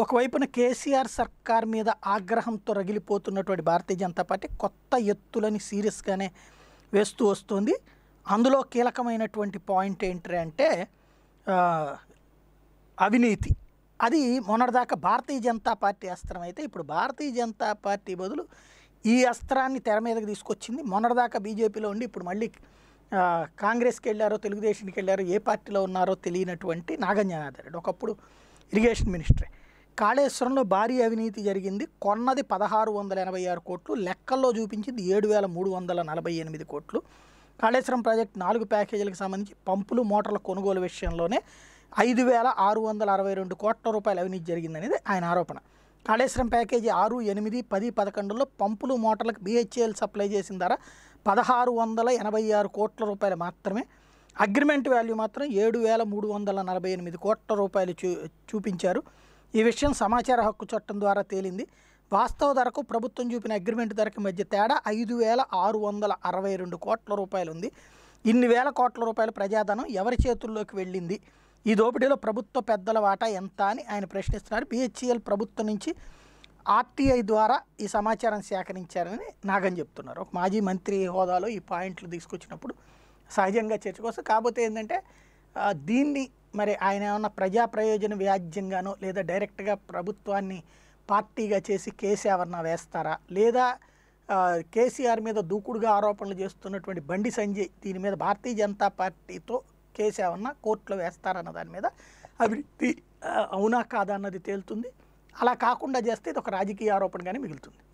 ఒకవైపున కేసీఆర్ సర్కార్ మీద ఆగ్రహంతో రగిలిపోతున్నటువంటి భారతీయ జనతా పార్టీ కొత్త ఎత్తులని సీరియస్గానే వేస్తూ వస్తుంది అందులో కీలకమైనటువంటి పాయింట్ ఏంటి అంటే అవినీతి అది మొన్నటిదాకా భారతీయ జనతా పార్టీ అస్త్రం అయితే ఇప్పుడు భారతీయ జనతా పార్టీ బదులు ఈ అస్త్రాన్ని తెర మీదకి తీసుకొచ్చింది మొన్నటిదాకా బీజేపీలో ఉండి ఇప్పుడు మళ్ళీ కాంగ్రెస్కి వెళ్ళారో తెలుగుదేశానికి వెళ్ళారో ఏ పార్టీలో ఉన్నారో తెలియనటువంటి నాగంజనాథ్ రెడ్డి ఒకప్పుడు ఇరిగేషన్ మినిస్టరే కాళేశ్వరంలో భారీ అవినీతి జరిగింది కొన్నది పదహారు వందల ఎనభై ఆరు కోట్లు లెక్కల్లో చూపించింది ఏడు వేల మూడు వందల నలభై ఎనిమిది కోట్లు కాళేశ్వరం ప్రాజెక్టు నాలుగు ప్యాకేజీలకు సంబంధించి పంపులు మోటార్ల కొనుగోలు విషయంలోనే ఐదు వేల ఆరు వందల అరవై రెండు కోట్ల రూపాయల అవినీతి జరిగిందనేది ఆయన ఆరోపణ కాళేశ్వరం ప్యాకేజీ ఆరు ఎనిమిది పది పదకొండులో పంపులు మోటార్లకు బీహెచ్ఏఎల్ సప్లై చేసిన ధర పదహారు వందల ఎనభై ఆరు కోట్ల రూపాయలు మాత్రమే అగ్రిమెంట్ వాల్యూ మాత్రం ఏడు వేల మూడు వందల నలభై ఎనిమిది కోట్ల రూపాయలు చూ చూపించారు ఈ విషయం సమాచార హక్కు చట్టం ద్వారా తేలింది వాస్తవ ధరకు ప్రభుత్వం చూపిన అగ్రిమెంట్ ధరకు మధ్య తేడా ఐదు వేల ఆరు వందల అరవై రెండు కోట్ల రూపాయలు ఉంది ఇన్ని వేల కోట్ల రూపాయల ప్రజాధనం ఎవరి చేతుల్లోకి వెళ్ళింది ఈ దోపిడీలో ప్రభుత్వ పెద్దల వాటా ఎంత అని ఆయన ప్రశ్నిస్తున్నారు బిహెచ్ఈఎల్ ప్రభుత్వం నుంచి ఆర్టీఐ ద్వారా ఈ సమాచారం సేకరించారని నాగన్ చెప్తున్నారు ఒక మాజీ మంత్రి హోదాలో ఈ పాయింట్లు తీసుకొచ్చినప్పుడు సహజంగా చర్చకోసం కాకపోతే ఏంటంటే దీన్ని మరి ఆయన ఏమన్నా ప్రజా ప్రయోజన వ్యాజ్యంగానో లేదా డైరెక్ట్గా ప్రభుత్వాన్ని పార్టీగా చేసి కేసు ఎవరన్నా వేస్తారా లేదా కేసీఆర్ మీద దూకుడుగా ఆరోపణలు చేస్తున్నటువంటి బండి సంజయ్ దీని మీద భారతీయ జనతా పార్టీతో కేసు ఏమన్నా కోర్టులో వేస్తారన్న దాని మీద అభివృద్ధి అవునా కాదా అన్నది తేలుతుంది అలా కాకుండా చేస్తే ఇది ఒక రాజకీయ ఆరోపణగానే మిగులుతుంది